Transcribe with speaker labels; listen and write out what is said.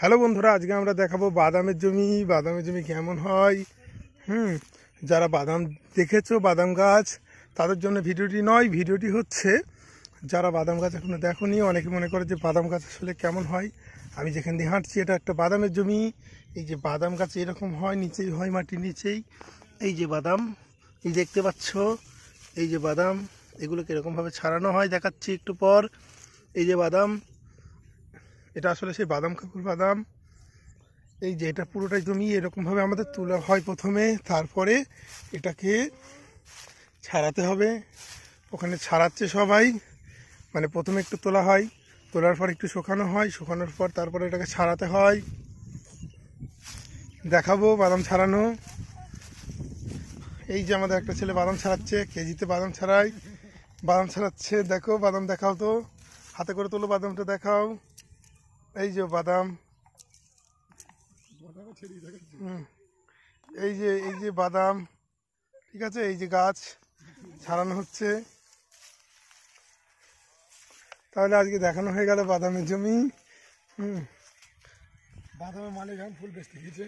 Speaker 1: hello বন্ধুরা আজকে আমরা দেখাবো বাদামের জমি বাদামের জমি কেমন হয় হুম যারা বাদাম দেখেছো বাদাম গাছ তাদের জন্য ভিডিওটি নয় ভিডিওটি হচ্ছে যারা বাদাম গাছ দেখো দেখনি অনেকে মনে করে যে বাদাম গাছ আসলে কেমন হয় আমি যেখান দিয়ে হাঁটছি এটা একটা বাদামের জমি এই যে বাদাম গাছ এরকম হয় নিচেই হয় মাটির নিচেই এই যে বাদাম এই দেখতে পাচ্ছ এই যে বাদাম এগুলোকে এরকমভাবে ছাড়ানো হয় দেখাচ্ছি একটু পর এই যে বাদাম এটা আসলে সেই বাদাম কাপুর বাদাম এই যে এটা পুরোটাই জমি এরকমভাবে আমাদের তোলা হয় প্রথমে তারপরে এটাকে ছাড়াতে হবে ওখানে ছাড়াচ্ছে সবাই মানে প্রথমে একটু তোলা হয় তোলার পর একটু শুকানো হয় শুকানোর পর তারপরে এটাকে ছাড়াতে হয় দেখাবো বাদাম ছাড়ানো এই যে আমাদের একটা ছেলে বাদাম ছাড়াচ্ছে কেজিতে বাদাম ছাড়ায় বাদাম ছাড়াচ্ছে দেখো বাদাম দেখাও তো হাতে করে তোলো বাদামটা দেখাও এই যে বাদাম এই যে এই যে বাদাম ঠিক আছে এই যে গাছ ছাড়ানো হচ্ছে তাহলে আজকে দেখানো হয়ে গেল বাদামের জমি হুম বাদামের মালিক এখন ফুল বেচতে গিয়েছে